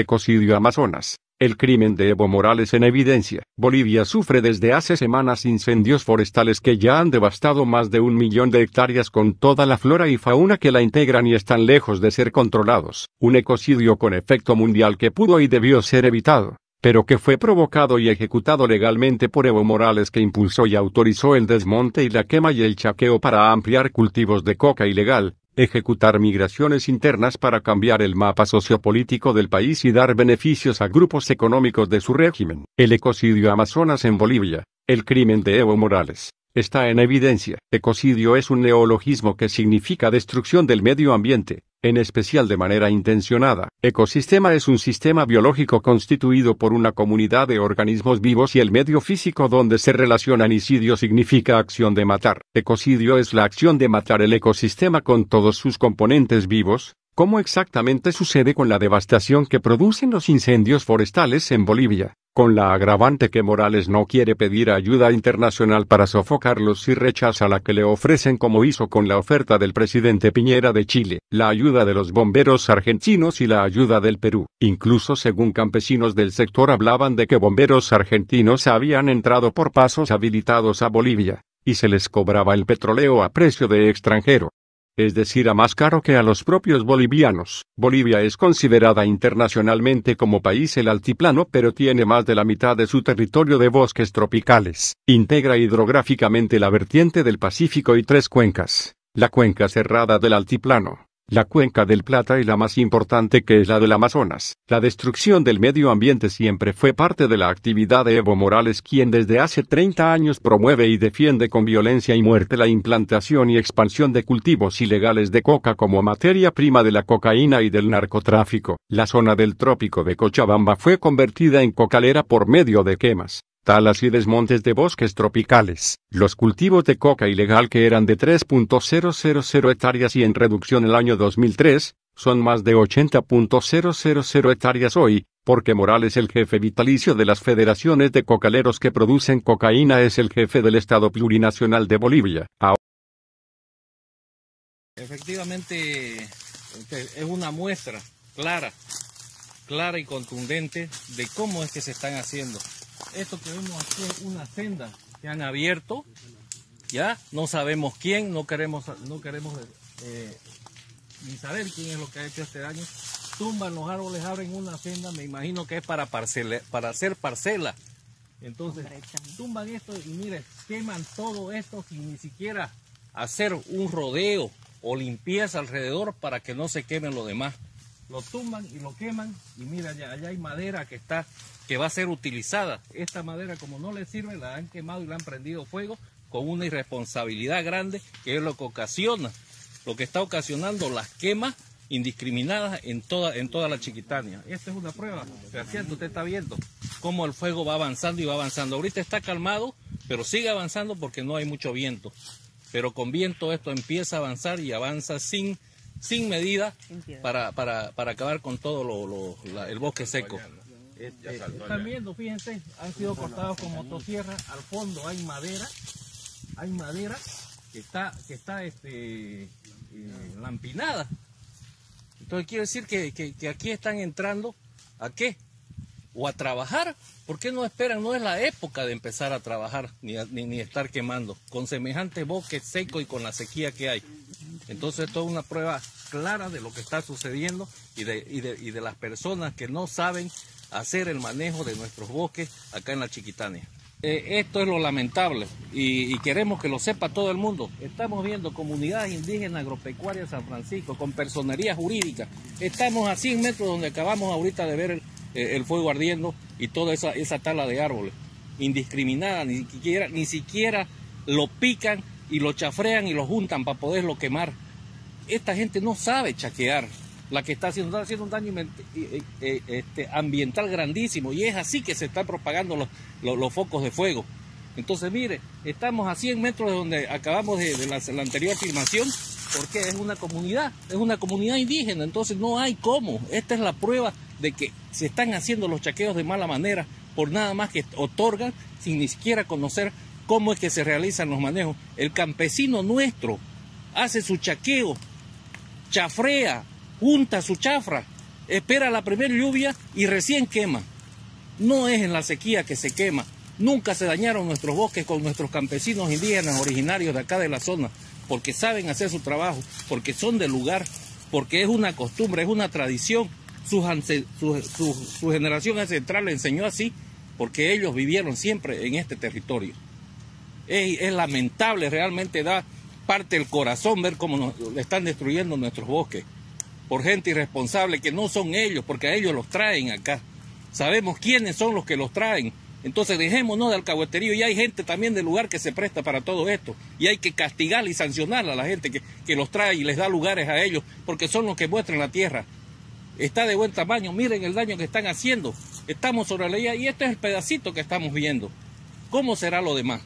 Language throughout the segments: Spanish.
Ecocidio Amazonas. El crimen de Evo Morales en evidencia. Bolivia sufre desde hace semanas incendios forestales que ya han devastado más de un millón de hectáreas con toda la flora y fauna que la integran y están lejos de ser controlados. Un ecocidio con efecto mundial que pudo y debió ser evitado pero que fue provocado y ejecutado legalmente por Evo Morales que impulsó y autorizó el desmonte y la quema y el chaqueo para ampliar cultivos de coca ilegal, ejecutar migraciones internas para cambiar el mapa sociopolítico del país y dar beneficios a grupos económicos de su régimen. El ecocidio Amazonas en Bolivia, el crimen de Evo Morales, está en evidencia. Ecocidio es un neologismo que significa destrucción del medio ambiente, en especial de manera intencionada. Ecosistema es un sistema biológico constituido por una comunidad de organismos vivos y el medio físico donde se relacionan Isidio significa acción de matar. Ecocidio es la acción de matar el ecosistema con todos sus componentes vivos, cómo exactamente sucede con la devastación que producen los incendios forestales en Bolivia, con la agravante que Morales no quiere pedir ayuda internacional para sofocarlos y rechaza la que le ofrecen como hizo con la oferta del presidente Piñera de Chile, la ayuda de los bomberos argentinos y la ayuda del Perú. Incluso según campesinos del sector hablaban de que bomberos argentinos habían entrado por pasos habilitados a Bolivia, y se les cobraba el petróleo a precio de extranjero es decir, a más caro que a los propios bolivianos. Bolivia es considerada internacionalmente como país el altiplano, pero tiene más de la mitad de su territorio de bosques tropicales. Integra hidrográficamente la vertiente del Pacífico y tres cuencas, la cuenca cerrada del altiplano, la cuenca del Plata es la más importante que es la del Amazonas. La destrucción del medio ambiente siempre fue parte de la actividad de Evo Morales quien desde hace 30 años promueve y defiende con violencia y muerte la implantación y expansión de cultivos ilegales de coca como materia prima de la cocaína y del narcotráfico. La zona del trópico de Cochabamba fue convertida en cocalera por medio de quemas talas y desmontes de bosques tropicales, los cultivos de coca ilegal que eran de 3.000 hectáreas y en reducción el año 2003, son más de 80.000 hectáreas hoy, porque Morales el jefe vitalicio de las federaciones de cocaleros que producen cocaína es el jefe del Estado Plurinacional de Bolivia. Efectivamente, este, es una muestra clara, clara y contundente de cómo es que se están haciendo esto que vemos aquí es una senda que han abierto, ¿ya? No sabemos quién, no queremos, no queremos eh, ni saber quién es lo que ha hecho este daño. Tumban los árboles, abren una senda, me imagino que es para, para hacer parcela. Entonces, tumban esto y miren, queman todo esto sin ni siquiera hacer un rodeo o limpieza alrededor para que no se quemen lo demás lo tumban y lo queman y mira allá, hay madera que está que va a ser utilizada. Esta madera como no le sirve la han quemado y la han prendido fuego con una irresponsabilidad grande que es lo que ocasiona, lo que está ocasionando las quemas indiscriminadas en toda, la Chiquitania. Esta es una prueba, usted está viendo cómo el fuego va avanzando y va avanzando. Ahorita está calmado, pero sigue avanzando porque no hay mucho viento. Pero con viento esto empieza a avanzar y avanza sin sin medida para, para, acabar con todo lo, el bosque seco. Este, están viendo, fíjense, han sido cortados con motosierra, al fondo hay madera, hay madera que está, que está este, eh, lampinada. Entonces quiero decir que, que, aquí están entrando a qué? O a trabajar. ¿Por qué no esperan? No es la época de empezar a trabajar ni, ni, ni estar quemando con semejante bosque seco y con la sequía que hay. Entonces esto es una prueba clara de lo que está sucediendo y de, las personas que no saben hacer el manejo de nuestros bosques acá en la Chiquitania. Eh, esto es lo lamentable y, queremos que lo sepa todo el mundo. Estamos viendo comunidades indígenas agropecuarias San Francisco con personería jurídica. Estamos a 100 metros donde acabamos ahorita de ver el, eh, fuego ardiendo y toda esa, tala de árboles. Indiscriminada, ni siquiera, ni siquiera lo pican y lo chafrean y lo juntan para poderlo quemar esta gente no sabe chaquear. La que está haciendo, está haciendo un daño eh, este, ambiental grandísimo y es así que se están propagando los, focos de fuego. Entonces, mire, estamos a 100 metros de donde acabamos de, la, anterior afirmación porque es una comunidad, es una comunidad indígena, entonces no hay cómo. Esta es la prueba de que se están haciendo los chaqueos de mala manera por nada más que otorgan sin ni siquiera conocer cómo es que se realizan los manejos. El campesino nuestro hace su chaqueo chafrea, junta su chafra, espera la primera lluvia y recién quema. No es en la sequía que se quema. Nunca se dañaron nuestros bosques con nuestros campesinos indígenas originarios de acá de la zona, porque saben hacer su trabajo, porque son del lugar, porque es una costumbre, es una tradición. Su, generación ancestral le enseñó así, porque ellos vivieron siempre en este territorio. Es, es lamentable, realmente da parte el corazón ver cómo le están destruyendo nuestros bosques por gente irresponsable que no son ellos, porque a ellos los traen acá. Sabemos quiénes son los que los traen. Entonces dejémonos de alcahueterío y hay gente también del lugar que se presta para todo esto y hay que castigar y sancionar a la gente que, los trae y les da lugares a ellos porque son los que muestran la tierra. Está de buen tamaño, miren el daño que están haciendo. Estamos sobre la ley y este es el pedacito que estamos viendo. ¿Cómo será lo demás?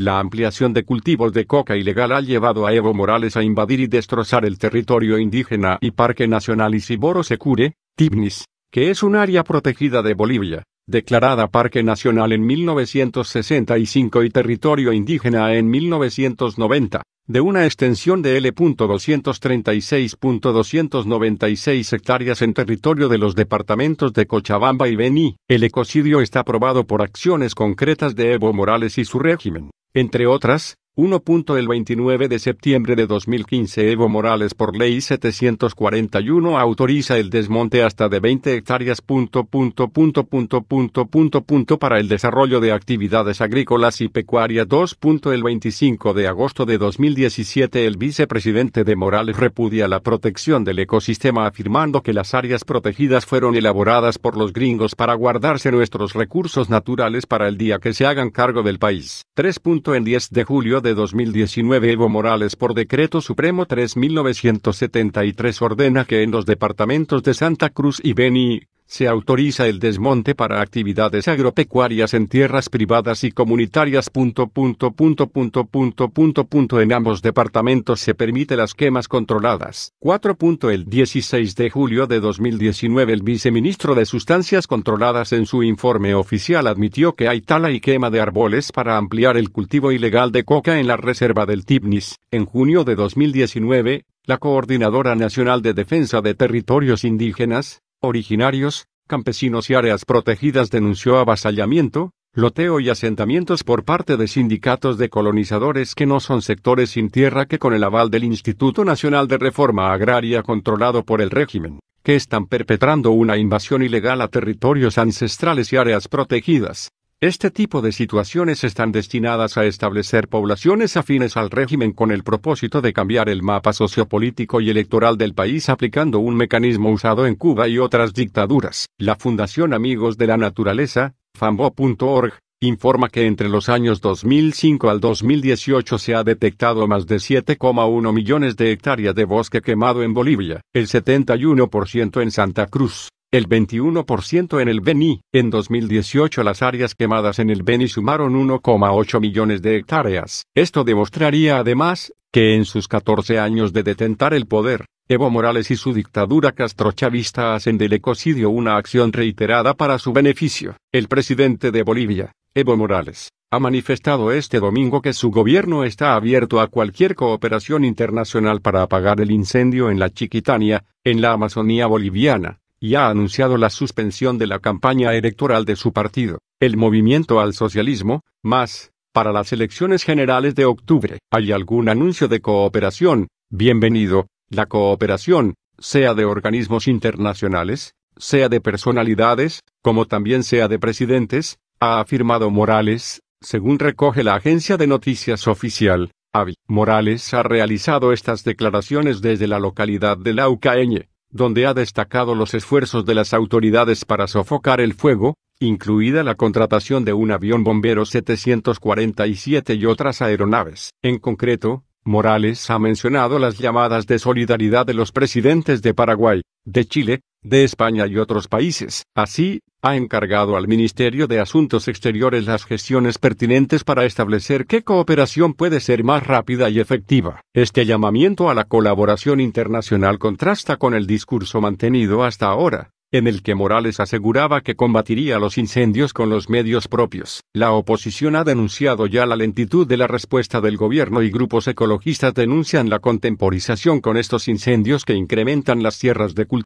La ampliación de cultivos de coca ilegal ha llevado a Evo Morales a invadir y destrozar el territorio indígena y Parque Nacional Isiboro Secure, Tibnis, que es un área protegida de Bolivia, declarada Parque Nacional en 1965 y territorio indígena en 1990, de una extensión de L.236.296 hectáreas en territorio de los departamentos de Cochabamba y Beni, El ecocidio está aprobado por acciones concretas de Evo Morales y su régimen. Entre otras, 1. El 29 de septiembre de 2015 Evo Morales por ley 741 autoriza el desmonte hasta de 20 hectáreas punto, punto, punto, punto, punto, punto, punto para el desarrollo de actividades agrícolas y pecuarias 2. El 25 de agosto de 2017 el vicepresidente de Morales repudia la protección del ecosistema afirmando que las áreas protegidas fueron elaboradas por los gringos para guardarse nuestros recursos naturales para el día que se hagan cargo del país. 3. En 10 de julio de 2019 Evo Morales por decreto supremo 3973 ordena que en los departamentos de Santa Cruz y Beni, se autoriza el desmonte para actividades agropecuarias en tierras privadas y comunitarias. Punto, punto, punto, punto, punto, punto, En ambos departamentos se permite las quemas controladas. 4. El 16 de julio de 2019 el viceministro de Sustancias Controladas en su informe oficial admitió que hay tala y quema de árboles para ampliar el cultivo ilegal de coca en la reserva del Tibnis. En junio de 2019, la Coordinadora Nacional de Defensa de Territorios Indígenas, originarios, campesinos y áreas protegidas denunció avasallamiento, loteo y asentamientos por parte de sindicatos de colonizadores que no son sectores sin tierra que con el aval del Instituto Nacional de Reforma Agraria controlado por el régimen, que están perpetrando una invasión ilegal a territorios ancestrales y áreas protegidas, este tipo de situaciones están destinadas a establecer poblaciones afines al régimen con el propósito de cambiar el mapa sociopolítico y electoral del país aplicando un mecanismo usado en Cuba y otras dictaduras. La Fundación Amigos de la Naturaleza, fambo.org, informa que entre los años 2005 al 2018 se ha detectado más de 7,1 millones de hectáreas de bosque quemado en Bolivia, el 71% en Santa Cruz, el 21% en el Beni. En 2018 las áreas quemadas en el Beni sumaron 1,8 millones de hectáreas. Esto demostraría además que en sus 14 años de detentar el poder, Evo Morales y su dictadura castrochavista hacen del ecocidio una acción reiterada para su beneficio. El presidente de Bolivia, Evo Morales, ha manifestado este domingo que su gobierno está abierto a cualquier cooperación internacional para apagar el incendio en la Chiquitania, en la Amazonía boliviana, y ha anunciado la suspensión de la campaña electoral de su partido, el Movimiento al Socialismo, más, para las elecciones generales de octubre. ¿Hay algún anuncio de cooperación? Bienvenido, la cooperación, sea de organismos internacionales, sea de personalidades, como también sea de presidentes, ha afirmado Morales, según recoge la agencia de noticias oficial. Avi Morales ha realizado estas declaraciones desde la localidad de Laucaeñe, donde ha destacado los esfuerzos de las autoridades para sofocar el fuego, incluida la contratación de un avión bombero 747 y otras aeronaves. En concreto, Morales ha mencionado las llamadas de solidaridad de los presidentes de Paraguay, de Chile, de España y otros países. Así, ha encargado al Ministerio de Asuntos Exteriores las gestiones pertinentes para establecer qué cooperación puede ser más rápida y efectiva. Este llamamiento a la colaboración internacional contrasta con el discurso mantenido hasta ahora, en el que Morales aseguraba que combatiría los incendios con los medios propios. La oposición ha denunciado ya la lentitud de la respuesta del gobierno y grupos ecologistas denuncian la contemporización con estos incendios que incrementan las tierras de cultivo.